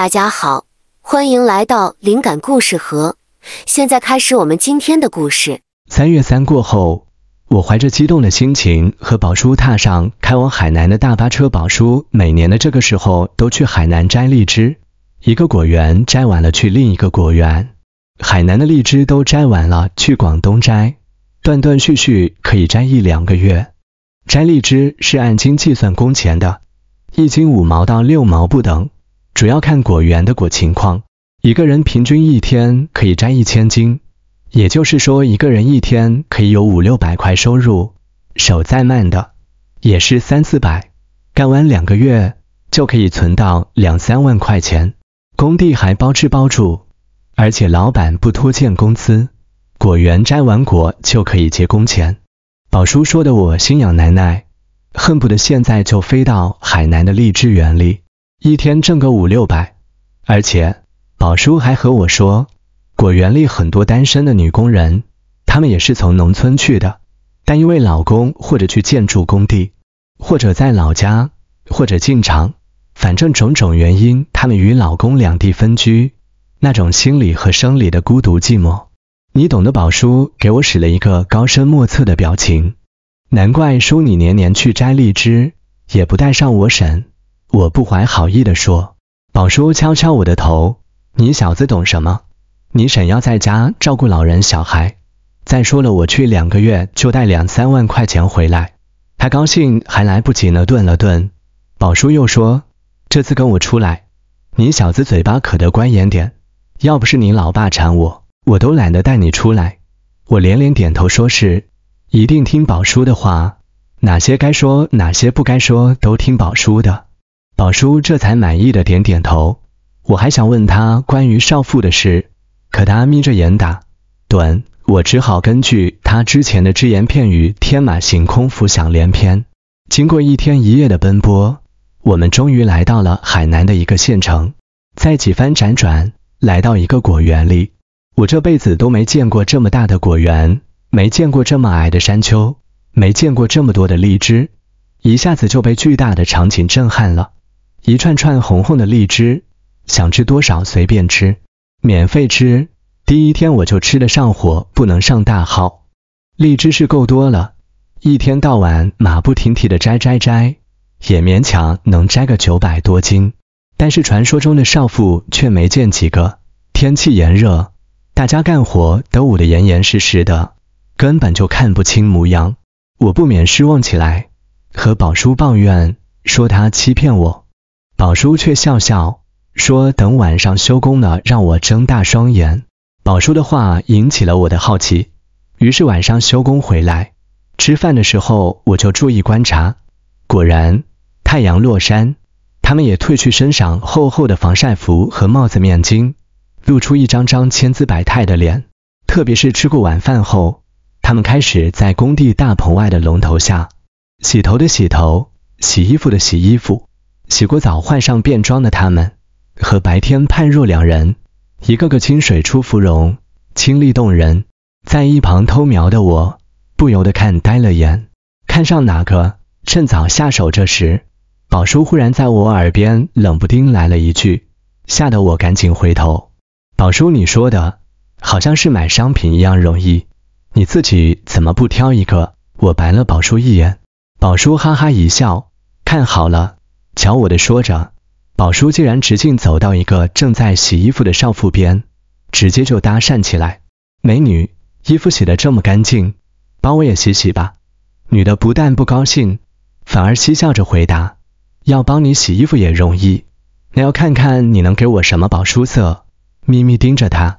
大家好，欢迎来到灵感故事盒。现在开始我们今天的故事。三月三过后，我怀着激动的心情和宝叔踏上开往海南的大巴车。宝叔每年的这个时候都去海南摘荔枝，一个果园摘完了去另一个果园。海南的荔枝都摘完了，去广东摘，断断续续可以摘一两个月。摘荔枝是按斤计算工钱的，一斤五毛到六毛不等。主要看果园的果情况，一个人平均一天可以摘一千斤，也就是说一个人一天可以有五六百块收入，手再慢的也是三四百，干完两个月就可以存到两三万块钱，工地还包吃包住，而且老板不拖欠工资，果园摘完果就可以结工钱。宝叔说的我心痒难耐，恨不得现在就飞到海南的荔枝园里。一天挣个五六百，而且宝叔还和我说，果园里很多单身的女工人，她们也是从农村去的，但因为老公或者去建筑工地，或者在老家，或者进厂，反正种种原因，她们与老公两地分居，那种心理和生理的孤独寂寞，你懂得。宝叔给我使了一个高深莫测的表情，难怪叔你年年去摘荔枝，也不带上我婶。我不怀好意的说，宝叔敲敲我的头，你小子懂什么？你婶要在家照顾老人小孩，再说了，我去两个月就带两三万块钱回来，他高兴还来不及呢。顿了顿，宝叔又说，这次跟我出来，你小子嘴巴可得关严点，要不是你老爸缠我，我都懒得带你出来。我连连点头说是，一定听宝叔的话，哪些该说，哪些不该说，都听宝叔的。宝叔这才满意的点点头。我还想问他关于少妇的事，可他眯着眼打盹，我只好根据他之前的只言片语，天马行空，浮想联翩。经过一天一夜的奔波，我们终于来到了海南的一个县城，在几番辗转，来到一个果园里。我这辈子都没见过这么大的果园，没见过这么矮的山丘，没见过这么多的荔枝，一下子就被巨大的场景震撼了。一串串红红的荔枝，想吃多少随便吃，免费吃。第一天我就吃的上火，不能上大号。荔枝是够多了，一天到晚马不停蹄的摘摘摘，也勉强能摘个九百多斤。但是传说中的少妇却没见几个。天气炎热，大家干活都捂得严严实实的，根本就看不清模样。我不免失望起来，和宝叔抱怨，说他欺骗我。宝叔却笑笑说：“等晚上休工了，让我睁大双眼。”宝叔的话引起了我的好奇，于是晚上休工回来，吃饭的时候我就注意观察。果然，太阳落山，他们也褪去身上厚厚的防晒服和帽子面巾，露出一张张千姿百态的脸。特别是吃过晚饭后，他们开始在工地大棚外的龙头下，洗头的洗头，洗衣服的洗衣服。洗过澡、换上便装的他们，和白天判若两人，一个个清水出芙蓉，清丽动人。在一旁偷瞄的我，不由得看呆了眼。看上哪个，趁早下手。这时，宝叔忽然在我耳边冷不丁来了一句，吓得我赶紧回头。宝叔，你说的好像是买商品一样容易，你自己怎么不挑一个？我白了宝叔一眼。宝叔哈哈一笑，看好了。瞧我的，说着，宝叔竟然直径走到一个正在洗衣服的少妇边，直接就搭讪起来。美女，衣服洗得这么干净，帮我也洗洗吧。女的不但不高兴，反而嬉笑着回答：“要帮你洗衣服也容易，那要看看你能给我什么宝叔色。”咪咪盯着他，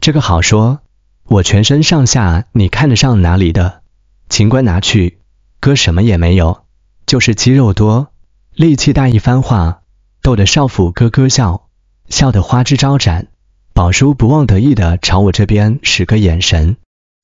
这个好说，我全身上下，你看得上哪里的？秦官拿去，哥什么也没有，就是肌肉多。力气大一番话，逗得少妇咯咯笑，笑得花枝招展。宝叔不忘得意的朝我这边使个眼神，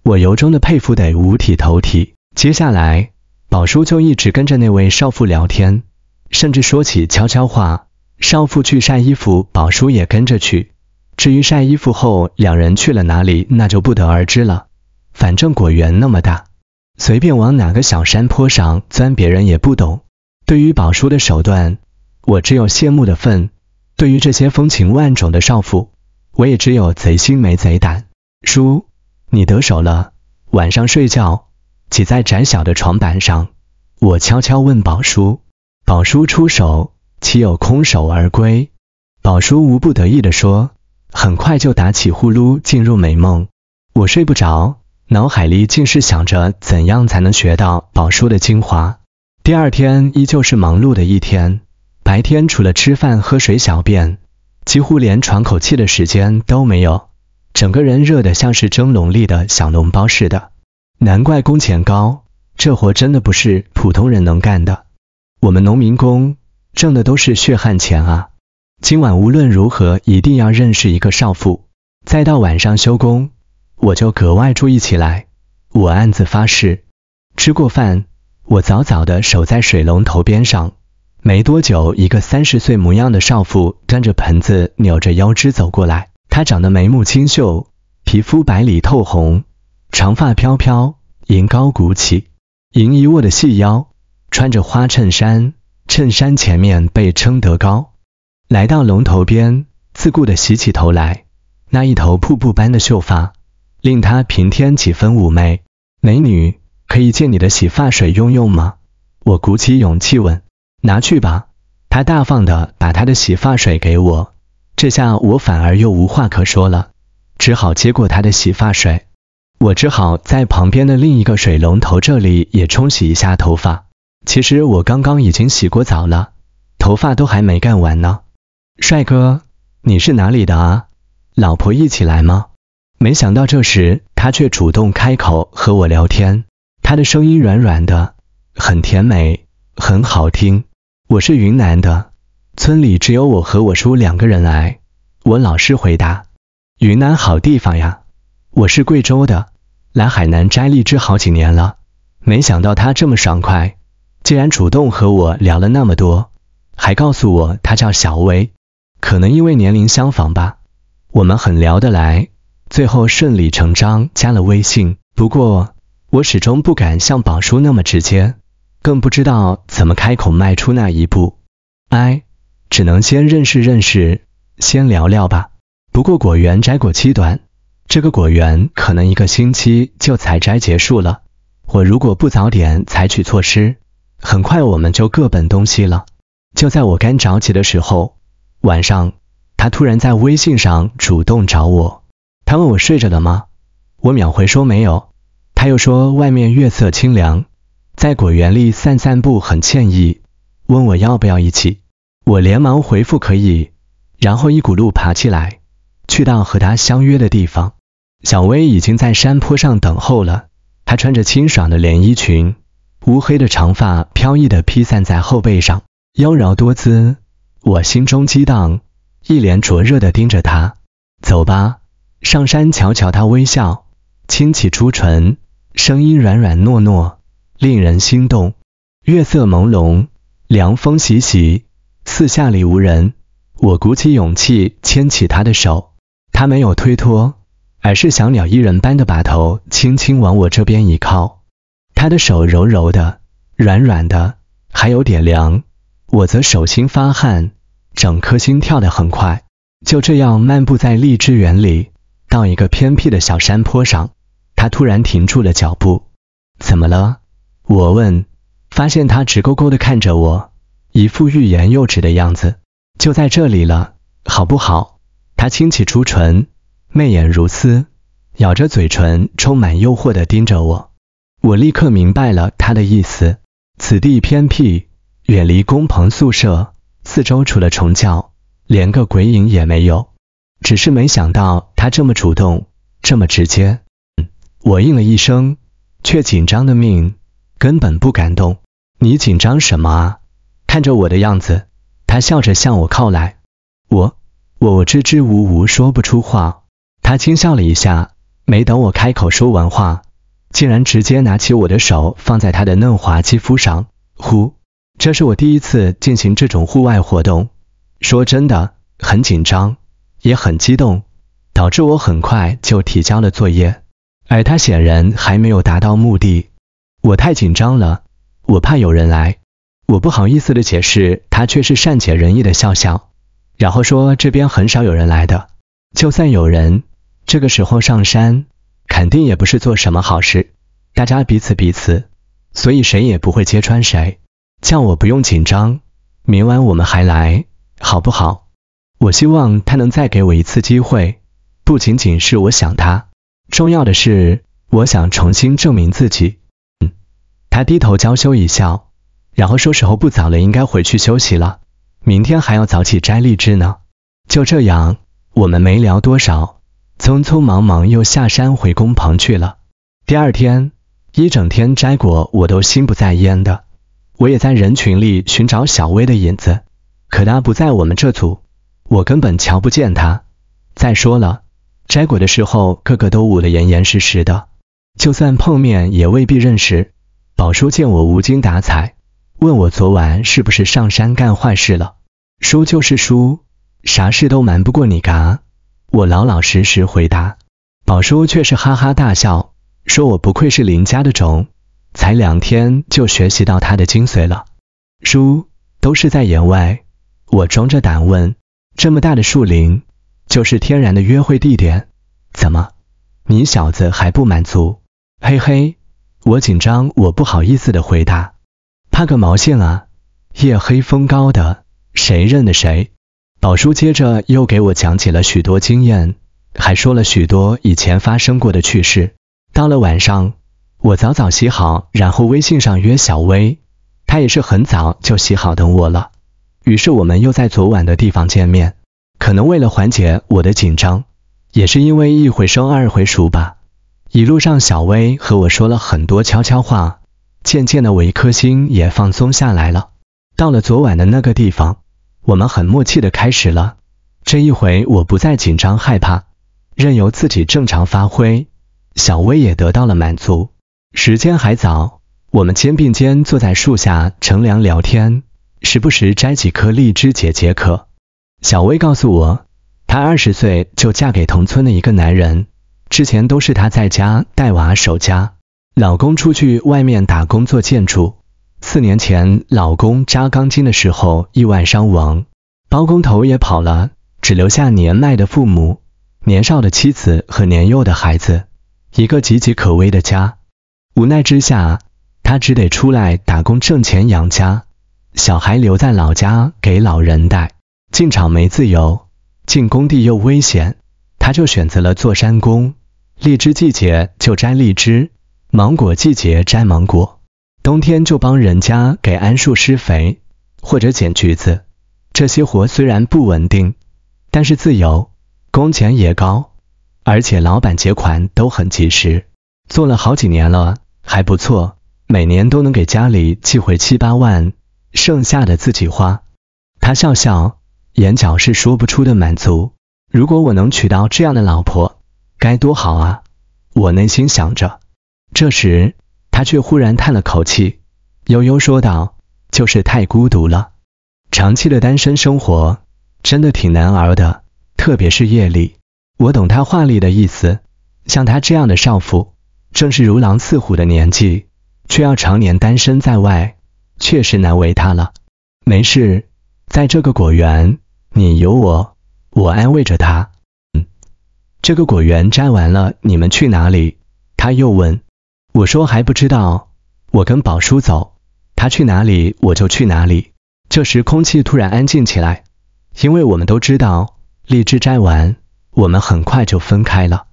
我由衷的佩服得五体投地。接下来，宝叔就一直跟着那位少妇聊天，甚至说起悄悄话。少妇去晒衣服，宝叔也跟着去。至于晒衣服后两人去了哪里，那就不得而知了。反正果园那么大，随便往哪个小山坡上钻，别人也不懂。对于宝叔的手段，我只有羡慕的份。对于这些风情万种的少妇，我也只有贼心没贼胆。叔，你得手了。晚上睡觉，挤在窄小的床板上，我悄悄问宝叔：“宝叔出手，岂有空手而归？”宝叔无不得意的说：“很快就打起呼噜，进入美梦。”我睡不着，脑海里尽是想着怎样才能学到宝叔的精华。第二天依旧是忙碌的一天，白天除了吃饭喝水小便，几乎连喘口气的时间都没有，整个人热的像是蒸笼里的小笼包似的。难怪工钱高，这活真的不是普通人能干的。我们农民工挣的都是血汗钱啊！今晚无论如何一定要认识一个少妇，再到晚上修工，我就格外注意起来。我暗自发誓，吃过饭。我早早地守在水龙头边上，没多久，一个三十岁模样的少妇端着盆子，扭着腰肢走过来。她长得眉目清秀，皮肤白里透红，长发飘飘，银高鼓起，银一握的细腰，穿着花衬衫，衬衫前面被撑得高。来到龙头边，自顾地洗起头来。那一头瀑布般的秀发，令她平添几分妩媚。美女。可以借你的洗发水用用吗？我鼓起勇气问。拿去吧，他大方的把他的洗发水给我。这下我反而又无话可说了，只好接过他的洗发水。我只好在旁边的另一个水龙头这里也冲洗一下头发。其实我刚刚已经洗过澡了，头发都还没干完呢。帅哥，你是哪里的啊？老婆一起来吗？没想到这时他却主动开口和我聊天。他的声音软软的，很甜美，很好听。我是云南的，村里只有我和我叔两个人来。我老实回答：“云南好地方呀。”我是贵州的，来海南摘荔枝好几年了。没想到他这么爽快，竟然主动和我聊了那么多，还告诉我他叫小薇。可能因为年龄相仿吧，我们很聊得来，最后顺理成章加了微信。不过，我始终不敢像宝叔那么直接，更不知道怎么开口迈出那一步。哎，只能先认识认识，先聊聊吧。不过果园摘果期短，这个果园可能一个星期就采摘结束了。我如果不早点采取措施，很快我们就各奔东西了。就在我干着急的时候，晚上他突然在微信上主动找我，他问我睡着了吗？我秒回说没有。他又说：“外面月色清凉，在果园里散散步很惬意。”问我要不要一起？我连忙回复可以，然后一骨碌爬起来，去到和他相约的地方。小薇已经在山坡上等候了，她穿着清爽的连衣裙，乌黑的长发飘逸地披散在后背上，妖娆多姿。我心中激荡，一脸灼热地盯着她。走吧，上山瞧瞧。她微笑，轻启朱唇。声音软软糯糯，令人心动。月色朦胧，凉风习习，四下里无人。我鼓起勇气牵起他的手，他没有推脱，而是小鸟依人般的把头轻轻往我这边一靠。他的手柔柔的，软软的，还有点凉。我则手心发汗，整颗心跳得很快。就这样漫步在荔枝园里，到一个偏僻的小山坡上。他突然停住了脚步，怎么了？我问，发现他直勾勾的看着我，一副欲言又止的样子。就在这里了，好不好？他轻启朱唇，媚眼如丝，咬着嘴唇，充满诱惑的盯着我。我立刻明白了他的意思。此地偏僻，远离工棚宿舍，四周除了虫叫，连个鬼影也没有。只是没想到他这么主动，这么直接。我应了一声，却紧张的命，根本不敢动。你紧张什么啊？看着我的样子，他笑着向我靠来。我我支支吾吾说不出话。他轻笑了一下，没等我开口说完话，竟然直接拿起我的手放在他的嫩滑肌肤上。呼，这是我第一次进行这种户外活动，说真的，很紧张，也很激动，导致我很快就提交了作业。而他显然还没有达到目的，我太紧张了，我怕有人来，我不好意思的解释，他却是善解人意的笑笑，然后说这边很少有人来的，就算有人，这个时候上山，肯定也不是做什么好事，大家彼此彼此，所以谁也不会揭穿谁，叫我不用紧张，明晚我们还来，好不好？我希望他能再给我一次机会，不仅仅是我想他。重要的是，我想重新证明自己。嗯，他低头娇羞一笑，然后说：“时候不早了，应该回去休息了，明天还要早起摘荔枝呢。”就这样，我们没聊多少，匆匆忙忙又下山回工棚去了。第二天，一整天摘果，我都心不在焉的。我也在人群里寻找小薇的影子，可她不在我们这组，我根本瞧不见她。再说了。摘果的时候，个个都捂得严严实实的，就算碰面也未必认识。宝叔见我无精打采，问我昨晚是不是上山干坏事了。叔就是叔，啥事都瞒不过你嘎。我老老实实回答，宝叔却是哈哈大笑，说我不愧是林家的种，才两天就学习到他的精髓了。叔都是在言外，我装着胆问，这么大的树林。就是天然的约会地点，怎么，你小子还不满足？嘿嘿，我紧张，我不好意思的回答，怕个毛线啊！夜黑风高的，谁认得谁？宝叔接着又给我讲起了许多经验，还说了许多以前发生过的趣事。到了晚上，我早早洗好，然后微信上约小薇，她也是很早就洗好等我了，于是我们又在昨晚的地方见面。可能为了缓解我的紧张，也是因为一回生二回熟吧。一路上，小薇和我说了很多悄悄话，渐渐的，我一颗心也放松下来了。到了昨晚的那个地方，我们很默契的开始了。这一回，我不再紧张害怕，任由自己正常发挥。小薇也得到了满足。时间还早，我们肩并肩坐在树下乘凉聊天，时不时摘几颗荔枝解解渴。小薇告诉我，她二十岁就嫁给同村的一个男人，之前都是她在家带娃守家，老公出去外面打工做建筑。四年前，老公扎钢筋的时候意外伤亡，包工头也跑了，只留下年迈的父母、年少的妻子和年幼的孩子，一个岌岌可危的家。无奈之下，她只得出来打工挣钱养家，小孩留在老家给老人带。进厂没自由，进工地又危险，他就选择了做山工。荔枝季节就摘荔枝，芒果季节摘芒果，冬天就帮人家给桉树施肥或者捡橘子。这些活虽然不稳定，但是自由，工钱也高，而且老板结款都很及时。做了好几年了，还不错，每年都能给家里寄回七八万，剩下的自己花。他笑笑。眼角是说不出的满足。如果我能娶到这样的老婆，该多好啊！我内心想着。这时，他却忽然叹了口气，悠悠说道：“就是太孤独了，长期的单身生活真的挺难熬的，特别是夜里。”我懂他话里的意思。像他这样的少妇，正是如狼似虎的年纪，却要常年单身在外，确实难为他了。没事，在这个果园。你有我，我安慰着他。嗯，这个果园摘完了，你们去哪里？他又问。我说还不知道，我跟宝叔走，他去哪里我就去哪里。这时空气突然安静起来，因为我们都知道，荔枝摘完，我们很快就分开了。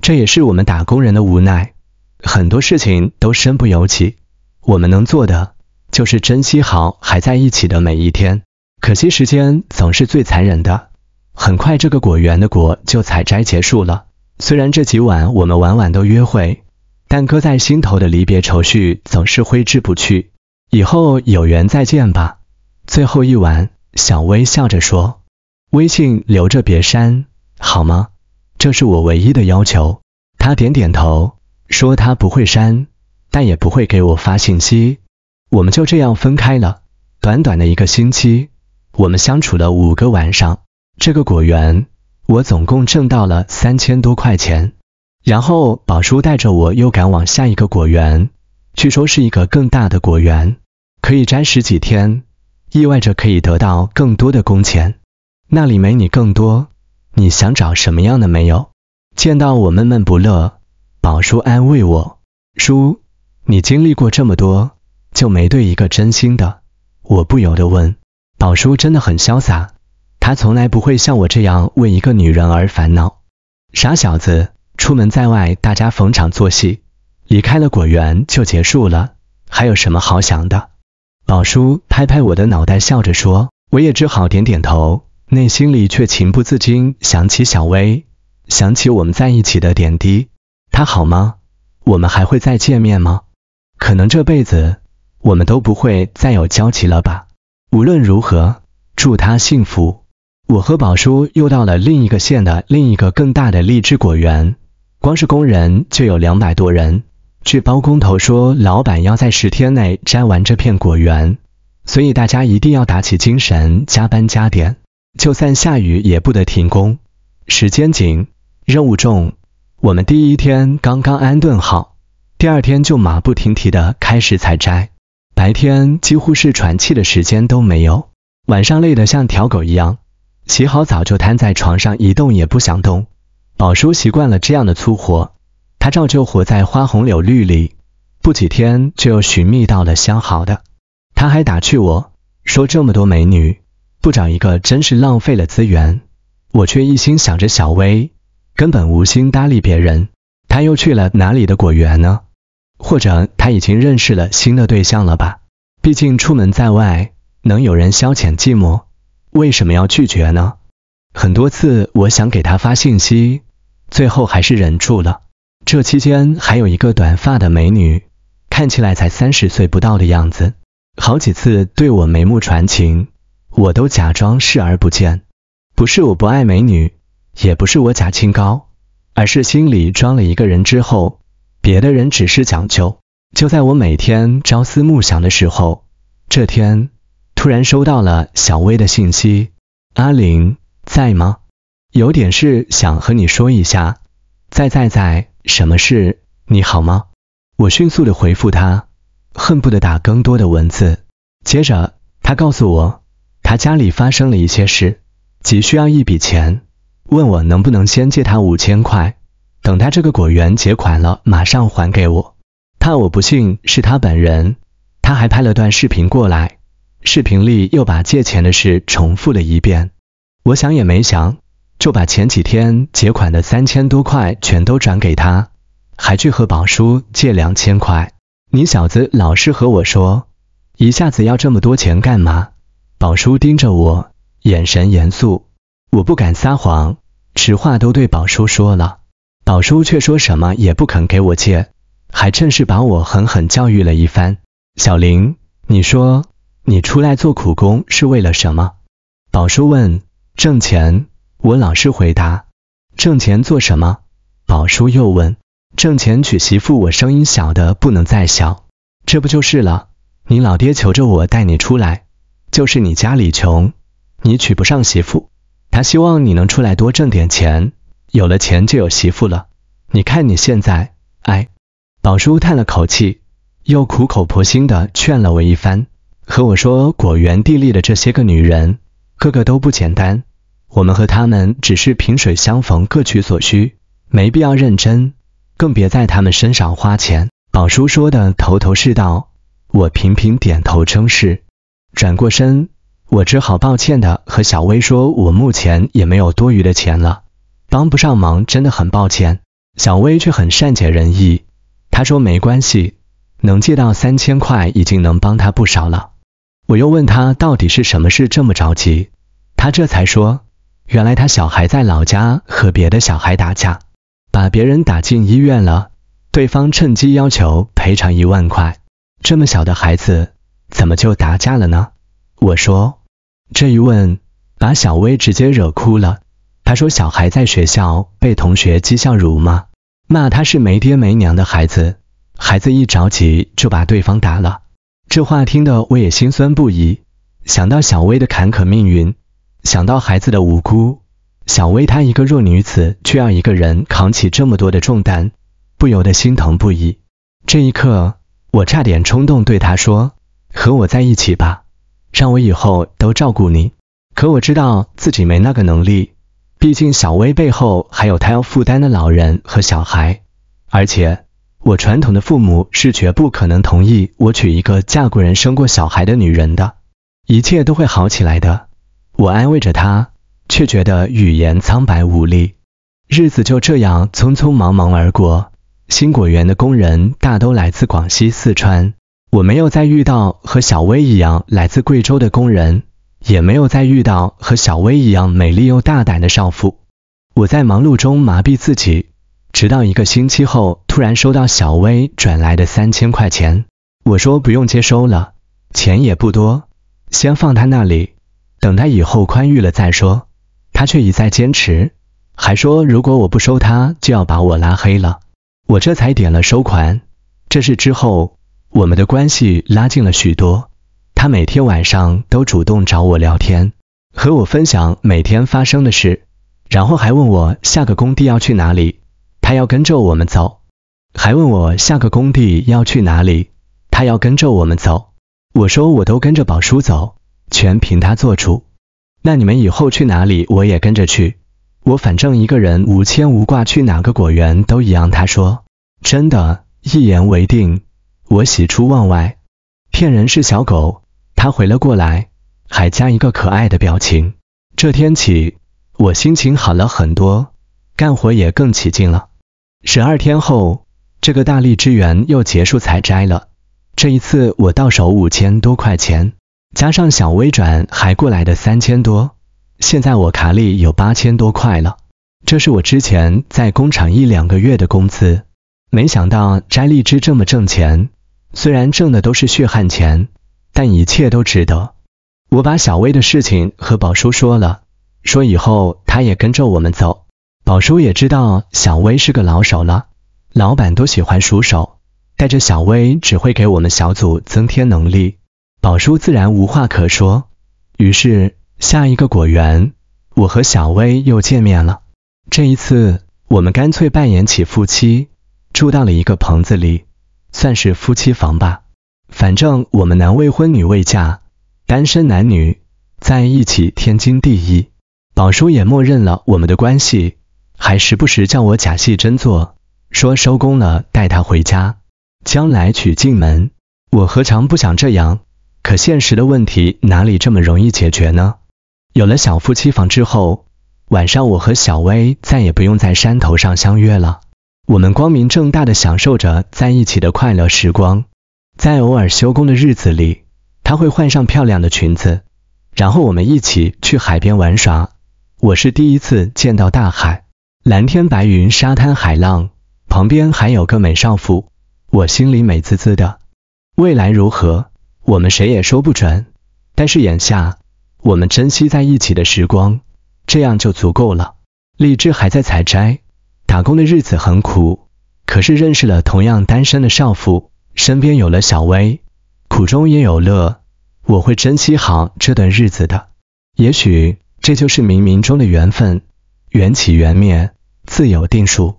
这也是我们打工人的无奈，很多事情都身不由己。我们能做的，就是珍惜好还在一起的每一天。可惜时间总是最残忍的。很快，这个果园的果就采摘结束了。虽然这几晚我们晚晚都约会，但搁在心头的离别愁绪总是挥之不去。以后有缘再见吧。最后一晚，小薇笑着说：“微信留着别删，好吗？这是我唯一的要求。”他点点头，说他不会删，但也不会给我发信息。我们就这样分开了。短短的一个星期。我们相处了五个晚上，这个果园我总共挣到了三千多块钱。然后宝叔带着我又赶往下一个果园，据说是一个更大的果园，可以摘十几天，意味着可以得到更多的工钱。那里没你更多，你想找什么样的没有？见到我闷闷不乐，宝叔安慰我：“叔，你经历过这么多，就没对一个真心的？”我不由得问。宝叔真的很潇洒，他从来不会像我这样为一个女人而烦恼。傻小子，出门在外，大家逢场作戏，离开了果园就结束了，还有什么好想的？宝叔拍拍我的脑袋，笑着说。我也只好点点头，内心里却情不自禁想起小薇，想起我们在一起的点滴。她好吗？我们还会再见面吗？可能这辈子我们都不会再有交集了吧。无论如何，祝他幸福。我和宝叔又到了另一个县的另一个更大的荔枝果园，光是工人就有两百多人。据包工头说，老板要在十天内摘完这片果园，所以大家一定要打起精神，加班加点，就算下雨也不得停工。时间紧，任务重，我们第一天刚刚安顿好，第二天就马不停蹄地开始采摘。白天几乎是喘气的时间都没有，晚上累得像条狗一样，洗好澡就瘫在床上一动也不想动。宝叔习惯了这样的粗活，他照旧活在花红柳绿里，不几天就寻觅到了相好的。他还打趣我说：“这么多美女，不找一个真是浪费了资源。”我却一心想着小薇，根本无心搭理别人。他又去了哪里的果园呢？或者他已经认识了新的对象了吧？毕竟出门在外，能有人消遣寂寞，为什么要拒绝呢？很多次我想给他发信息，最后还是忍住了。这期间还有一个短发的美女，看起来才三十岁不到的样子，好几次对我眉目传情，我都假装视而不见。不是我不爱美女，也不是我假清高，而是心里装了一个人之后。别的人只是讲究。就在我每天朝思暮想的时候，这天突然收到了小薇的信息：“阿玲在吗？有点事想和你说一下。”“在在在，什么事？你好吗？”我迅速的回复他，恨不得打更多的文字。接着，他告诉我，他家里发生了一些事，急需要一笔钱，问我能不能先借他五千块。等他这个果园结款了，马上还给我。怕我不信是他本人，他还拍了段视频过来，视频里又把借钱的事重复了一遍。我想也没想，就把前几天结款的三千多块全都转给他，还去和宝叔借两千块。你小子老是和我说，一下子要这么多钱干嘛？宝叔盯着我，眼神严肃，我不敢撒谎，实话都对宝叔说了。宝叔却说什么也不肯给我借，还趁势把我狠狠教育了一番。小林，你说你出来做苦工是为了什么？宝叔问。挣钱，我老实回答。挣钱做什么？宝叔又问。挣钱娶媳妇。我声音小的不能再小。这不就是了？你老爹求着我带你出来，就是你家里穷，你娶不上媳妇，他希望你能出来多挣点钱。有了钱就有媳妇了，你看你现在，哎，宝叔叹了口气，又苦口婆心的劝了我一番，和我说果园地里的这些个女人，个个都不简单，我们和他们只是萍水相逢，各取所需，没必要认真，更别在他们身上花钱。宝叔说的头头是道，我频频点头称是，转过身，我只好抱歉的和小薇说，我目前也没有多余的钱了。帮不上忙，真的很抱歉。小薇却很善解人意，她说没关系，能借到三千块已经能帮她不少了。我又问她到底是什么事这么着急，她这才说，原来她小孩在老家和别的小孩打架，把别人打进医院了，对方趁机要求赔偿一万块。这么小的孩子怎么就打架了呢？我说，这一问把小薇直接惹哭了。他说：“小孩在学校被同学讥笑辱骂，骂他是没爹没娘的孩子，孩子一着急就把对方打了。”这话听得我也心酸不已。想到小薇的坎坷命运，想到孩子的无辜，小薇她一个弱女子，却让一个人扛起这么多的重担，不由得心疼不已。这一刻，我差点冲动对她说：“和我在一起吧，让我以后都照顾你。”可我知道自己没那个能力。毕竟，小薇背后还有她要负担的老人和小孩，而且我传统的父母是绝不可能同意我娶一个嫁过人生过小孩的女人的。一切都会好起来的，我安慰着她，却觉得语言苍白无力。日子就这样匆匆忙忙而过。新果园的工人大都来自广西、四川，我没有再遇到和小薇一样来自贵州的工人。也没有再遇到和小薇一样美丽又大胆的少妇。我在忙碌中麻痹自己，直到一个星期后，突然收到小薇转来的三千块钱。我说不用接收了，钱也不多，先放她那里，等她以后宽裕了再说。她却一再坚持，还说如果我不收她就要把我拉黑了。我这才点了收款。这事之后我们的关系拉近了许多。他每天晚上都主动找我聊天，和我分享每天发生的事，然后还问我下个工地要去哪里，他要跟着我们走，还问我下个工地要去哪里，他要跟着我们走。我说我都跟着宝叔走，全凭他做主。那你们以后去哪里，我也跟着去。我反正一个人无牵无挂，去哪个果园都一样。他说真的，一言为定。我喜出望外，骗人是小狗。他回了过来，还加一个可爱的表情。这天起，我心情好了很多，干活也更起劲了。十二天后，这个大力支援又结束采摘了。这一次我到手五千多块钱，加上小微转还过来的三千多，现在我卡里有八千多块了。这是我之前在工厂一两个月的工资。没想到摘荔枝这么挣钱，虽然挣的都是血汗钱。但一切都值得。我把小薇的事情和宝叔说了，说以后他也跟着我们走。宝叔也知道小薇是个老手了，老板都喜欢熟手，带着小薇只会给我们小组增添能力。宝叔自然无话可说。于是，下一个果园，我和小薇又见面了。这一次，我们干脆扮演起夫妻，住到了一个棚子里，算是夫妻房吧。反正我们男未婚女未嫁，单身男女在一起天经地义。宝叔也默认了我们的关系，还时不时叫我假戏真做，说收工了带他回家，将来娶进门。我何尝不想这样？可现实的问题哪里这么容易解决呢？有了小夫妻房之后，晚上我和小薇再也不用在山头上相约了，我们光明正大的享受着在一起的快乐时光。在偶尔休工的日子里，她会换上漂亮的裙子，然后我们一起去海边玩耍。我是第一次见到大海，蓝天白云，沙滩海浪，旁边还有个美少妇，我心里美滋滋的。未来如何，我们谁也说不准。但是眼下，我们珍惜在一起的时光，这样就足够了。荔枝还在采摘，打工的日子很苦，可是认识了同样单身的少妇。身边有了小薇，苦中也有乐，我会珍惜好这段日子的。也许这就是冥冥中的缘分，缘起缘灭，自有定数。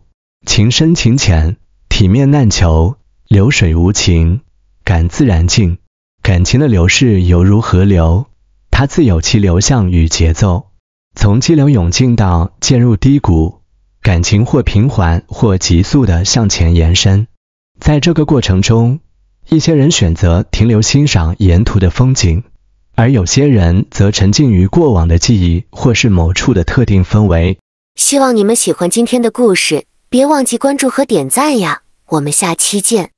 情深情浅，体面难求，流水无情，感自然静。感情的流逝犹如河流，它自有其流向与节奏，从激流勇进到渐入低谷，感情或平缓或急速的向前延伸。在这个过程中，一些人选择停留欣赏沿途的风景，而有些人则沉浸于过往的记忆或是某处的特定氛围。希望你们喜欢今天的故事，别忘记关注和点赞呀！我们下期见。